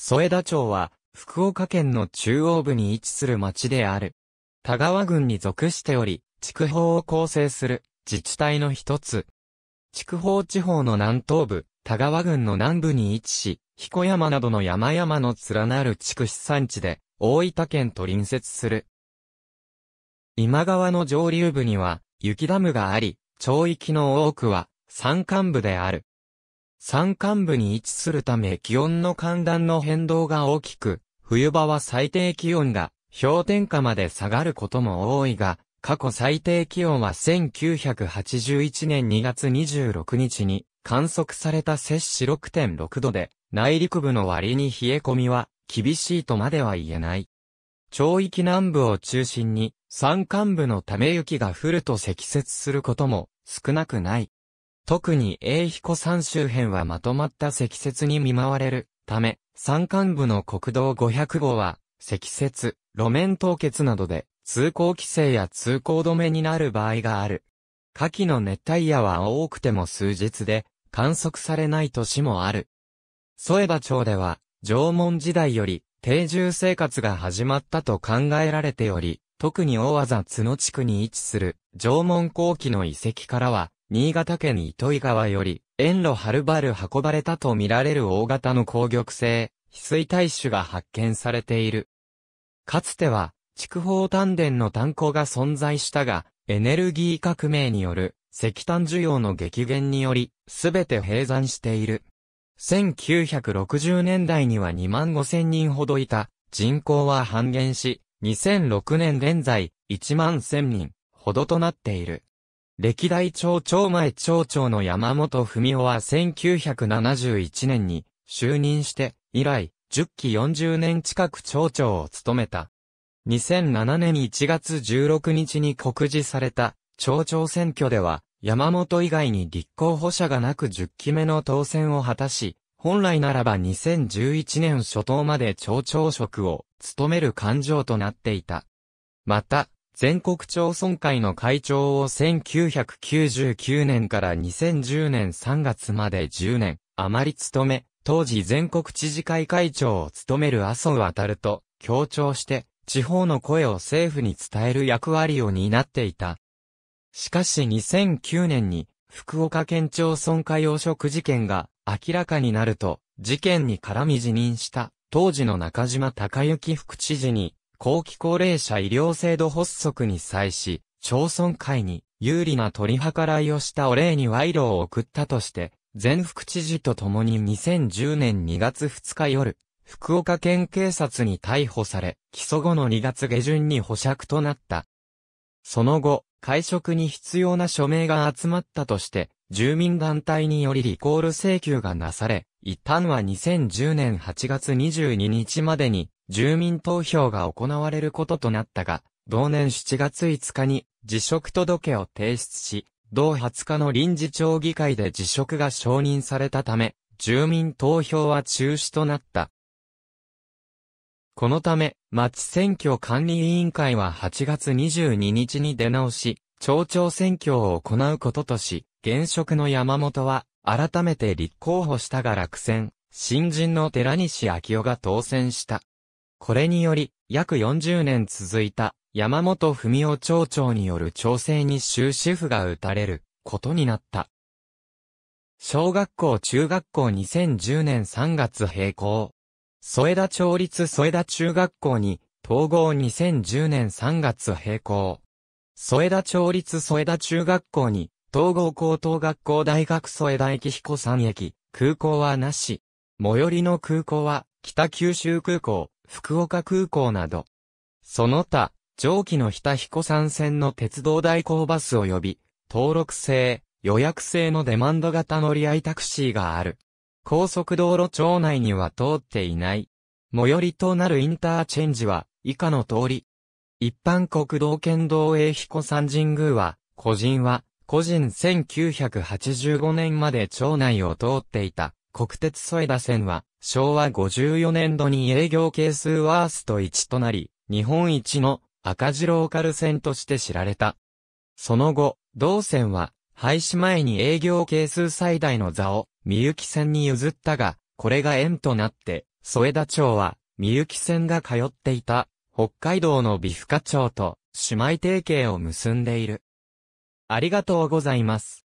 添田町は、福岡県の中央部に位置する町である。田川郡に属しており、筑豊を構成する自治体の一つ。筑豊地方の南東部、田川郡の南部に位置し、彦山などの山々の連なる地区資産地で、大分県と隣接する。今川の上流部には、雪ダムがあり、町域の多くは、山間部である。山間部に位置するため気温の寒暖の変動が大きく、冬場は最低気温が氷点下まで下がることも多いが、過去最低気温は1981年2月26日に観測された摂氏6.6度で、内陸部の割に冷え込みは厳しいとまでは言えない。町域南部を中心に山間部のため雪が降ると積雪することも少なくない。特に英彦山周辺はまとまった積雪に見舞われるため、山間部の国道500号は、積雪、路面凍結などで、通行規制や通行止めになる場合がある。夏季の熱帯夜は多くても数日で、観測されない年もある。添葉町では、縄文時代より、定住生活が始まったと考えられており、特に大技角地区に位置する縄文後期の遺跡からは、新潟県糸魚川より、遠路はるばる運ばれたと見られる大型の攻玉製、翡翠大種が発見されている。かつては、筑豊丹田の炭鉱が存在したが、エネルギー革命による石炭需要の激減により、すべて閉山している。1960年代には2万5千人ほどいた、人口は半減し、2006年現在、1万1000人ほどとなっている。歴代町長前町長の山本文夫は1971年に就任して以来10期40年近く町長を務めた。2007年1月16日に告示された町長選挙では山本以外に立候補者がなく10期目の当選を果たし、本来ならば2011年初頭まで町長職を務める勘定となっていた。また、全国町村会の会長を1999年から2010年3月まで10年余り務め、当時全国知事会会長を務める麻生渡ると強調して、地方の声を政府に伝える役割を担っていた。しかし2009年に福岡県庁村会汚職事件が明らかになると、事件に絡み辞任した当時の中島孝之副知事に後期高齢者医療制度発足に際し、町村会に有利な取り計らいをしたお礼に賄賂を送ったとして、前副知事と共に2010年2月2日夜、福岡県警察に逮捕され、起訴後の2月下旬に保釈となった。その後、会食に必要な署名が集まったとして、住民団体によりリコール請求がなされ、一旦は2010年8月22日までに住民投票が行われることとなったが、同年7月5日に辞職届を提出し、同20日の臨時町議会で辞職が承認されたため、住民投票は中止となった。このため、町選挙管理委員会は8月22日に出直し、町長選挙を行うこととし、現職の山本は、改めて立候補したが落選、新人の寺西昭夫が当選した。これにより、約40年続いた山本文夫町長による調整に終止符が打たれることになった。小学校中学校2010年3月閉校。添田町立添田中学校に統合2010年3月閉校。添田町立添田中学校に統合高等学校大学添田駅彦山駅、空港はなし。最寄りの空港は北九州空港、福岡空港など、その他、上記の日田彦山線の鉄道代行バス及び、登録制、予約制のデマンド型乗り合いタクシーがある。高速道路町内には通っていない。最寄りとなるインターチェンジは、以下の通り。一般国道県道営彦山神宮は、個人は、個人1985年まで町内を通っていた、国鉄添田線は、昭和54年度に営業係数ワースト1となり、日本一の赤字ローカル線として知られた。その後、同線は、廃止前に営業係数最大の座を、みゆき線に譲ったが、これが縁となって、添田町は、みゆき線が通っていた、北海道の美深町と、姉妹提携を結んでいる。ありがとうございます。